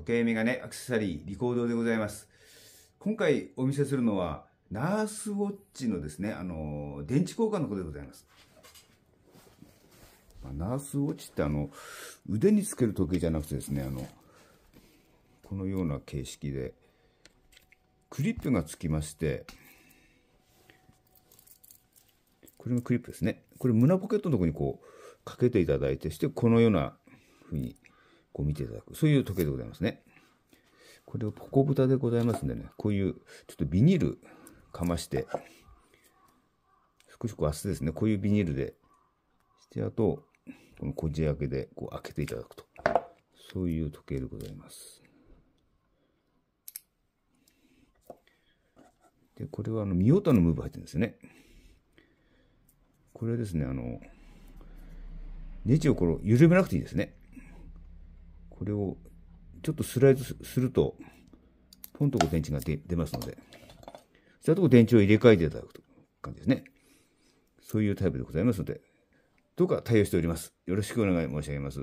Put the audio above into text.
時計メガネ、アクセサリー、リコードでございます。今回お見せするのは、ナースウォッチのですね、あの、電池交換のことでございます。ナースウォッチってあの、腕につける時計じゃなくてですね、あの、このような形式で、クリップがつきまして、これのクリップですね。これ胸ポケットのとこにこう、かけていただいてして、このような風にこう見ていただく。そういう時計でございますね。これをポコ豚でございますんでね、こういうちょっとビニールかまして、少しこう厚ですね、こういうビニールでして、あと、このこじ開けでこう開けていただくと。そういう時計でございます。で、これはあの、ミオタのムーブ入ってるんですね。これですね、あの、ネジをこの緩めなくていいですね。これをちょっとスライドすると、ポンとこう電池が出ますので、そしたと電池を入れ替えていただくと感じですね。そういうタイプでございますので、どうか対応しております。よろしくお願い申し上げます。